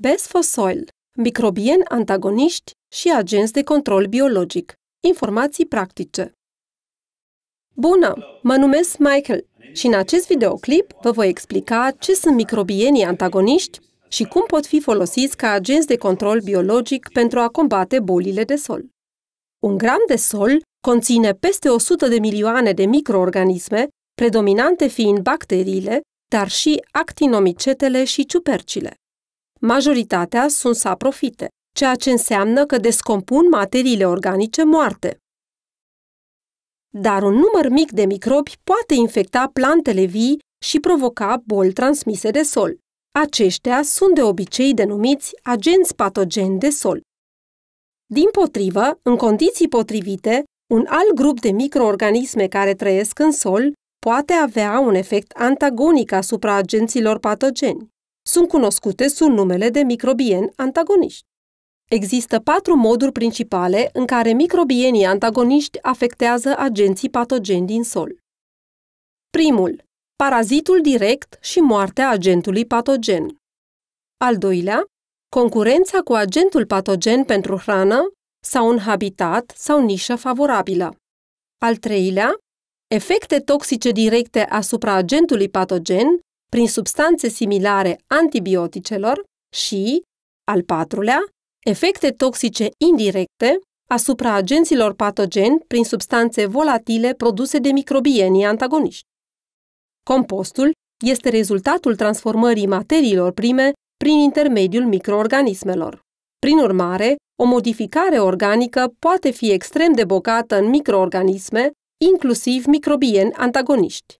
Besfosoil, microbieni antagoniști și agenți de control biologic. Informații practice. Bună! Mă numesc Michael și în acest videoclip vă voi explica ce sunt microbienii antagoniști și cum pot fi folosiți ca agenți de control biologic pentru a combate bolile de sol. Un gram de sol conține peste 100 de milioane de microorganisme, predominante fiind bacteriile, dar și actinomicetele și ciupercile majoritatea sunt saprofite, ceea ce înseamnă că descompun materiile organice moarte. Dar un număr mic de microbi poate infecta plantele vii și provoca boli transmise de sol. Aceștia sunt de obicei denumiți agenți patogeni de sol. Din potrivă, în condiții potrivite, un alt grup de microorganisme care trăiesc în sol poate avea un efect antagonic asupra agenților patogeni sunt cunoscute sub numele de microbieni antagoniști. Există patru moduri principale în care microbienii antagoniști afectează agenții patogeni din sol. Primul, parazitul direct și moartea agentului patogen. Al doilea, concurența cu agentul patogen pentru hrană sau un habitat sau nișă favorabilă. Al treilea, efecte toxice directe asupra agentului patogen prin substanțe similare antibioticelor și, al patrulea, efecte toxice indirecte asupra agenților patogeni prin substanțe volatile produse de microbienii antagoniști. Compostul este rezultatul transformării materiilor prime prin intermediul microorganismelor. Prin urmare, o modificare organică poate fi extrem de bogată în microorganisme, inclusiv microbieni antagoniști.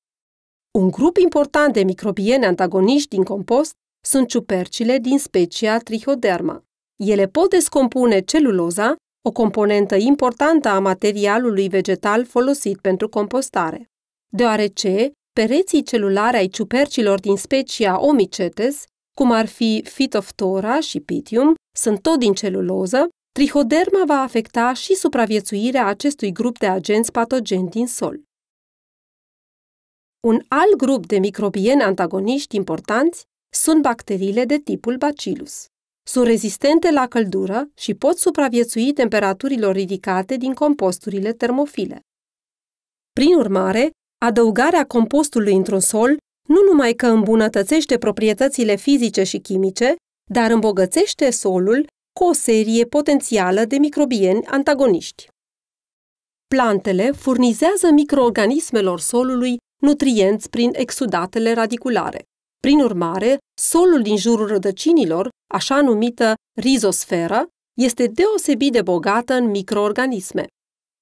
Un grup important de microbiene antagoniști din compost sunt ciupercile din specia Trichoderma. Ele pot descompune celuloza, o componentă importantă a materialului vegetal folosit pentru compostare. Deoarece pereții celulare ai ciupercilor din specia Omicetes, cum ar fi Phytophthora și Pythium, sunt tot din celuloză, trihoderma va afecta și supraviețuirea acestui grup de agenți patogeni din sol. Un alt grup de microbieni antagoniști importanți sunt bacteriile de tipul Bacillus. Sunt rezistente la căldură și pot supraviețui temperaturilor ridicate din composturile termofile. Prin urmare, adăugarea compostului într-un sol nu numai că îmbunătățește proprietățile fizice și chimice, dar îmbogățește solul cu o serie potențială de microbieni antagoniști. Plantele furnizează microorganismelor solului nutrienți prin exudatele radiculare. Prin urmare, solul din jurul rădăcinilor, așa numită rizosferă, este deosebit de bogată în microorganisme.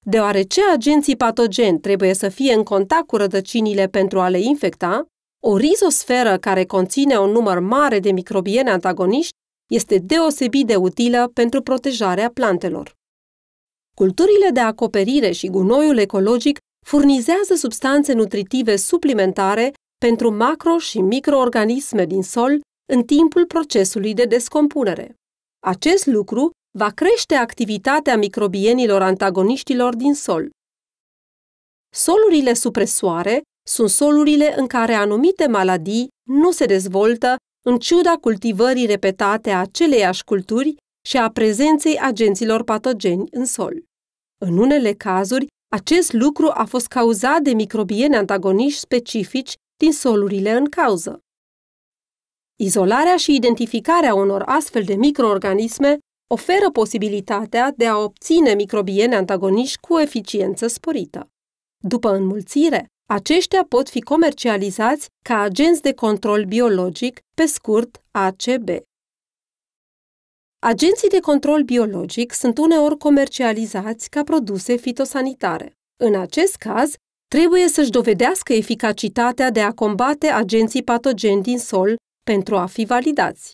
Deoarece agenții patogeni trebuie să fie în contact cu rădăcinile pentru a le infecta, o rizosferă care conține un număr mare de microbiene antagoniști este deosebit de utilă pentru protejarea plantelor. Culturile de acoperire și gunoiul ecologic furnizează substanțe nutritive suplimentare pentru macro- și microorganisme din sol în timpul procesului de descompunere. Acest lucru va crește activitatea microbienilor antagoniștilor din sol. Solurile supresoare sunt solurile în care anumite maladii nu se dezvoltă în ciuda cultivării repetate a aceleiași culturi și a prezenței agenților patogeni în sol. În unele cazuri, acest lucru a fost cauzat de microbieni antagoniști specifici din solurile în cauză. Izolarea și identificarea unor astfel de microorganisme oferă posibilitatea de a obține microbieni antagoniști cu eficiență sporită. După înmulțire, aceștia pot fi comercializați ca agenți de control biologic, pe scurt ACB. Agenții de control biologic sunt uneori comercializați ca produse fitosanitare. În acest caz, trebuie să-și dovedească eficacitatea de a combate agenții patogeni din sol pentru a fi validați.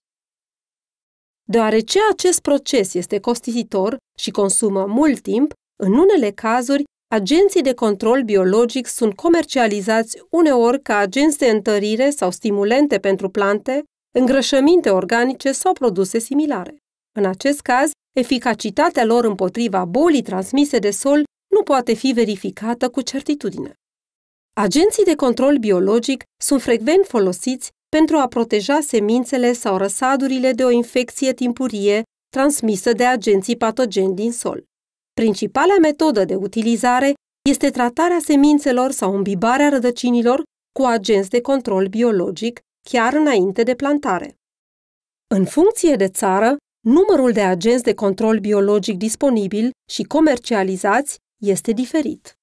Deoarece acest proces este costisitor și consumă mult timp, în unele cazuri, agenții de control biologic sunt comercializați uneori ca agenți de întărire sau stimulente pentru plante, îngrășăminte organice sau produse similare. În acest caz, eficacitatea lor împotriva bolii transmise de sol nu poate fi verificată cu certitudine. Agenții de control biologic sunt frecvent folosiți pentru a proteja semințele sau răsadurile de o infecție timpurie transmisă de agenții patogeni din sol. Principala metodă de utilizare este tratarea semințelor sau îmbibarea rădăcinilor cu agenți de control biologic chiar înainte de plantare. În funcție de țară, numărul de agenți de control biologic disponibil și comercializați este diferit.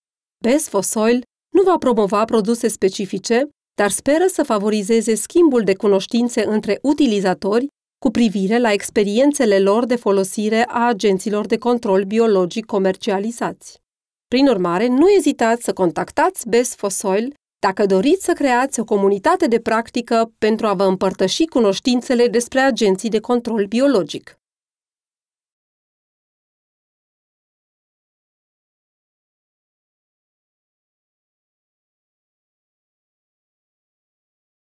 Best for Soil nu va promova produse specifice, dar speră să favorizeze schimbul de cunoștințe între utilizatori cu privire la experiențele lor de folosire a agenților de control biologic comercializați. Prin urmare, nu ezitați să contactați Best for Soil dacă doriți să creați o comunitate de practică pentru a vă împărtăși cunoștințele despre agenții de control biologic,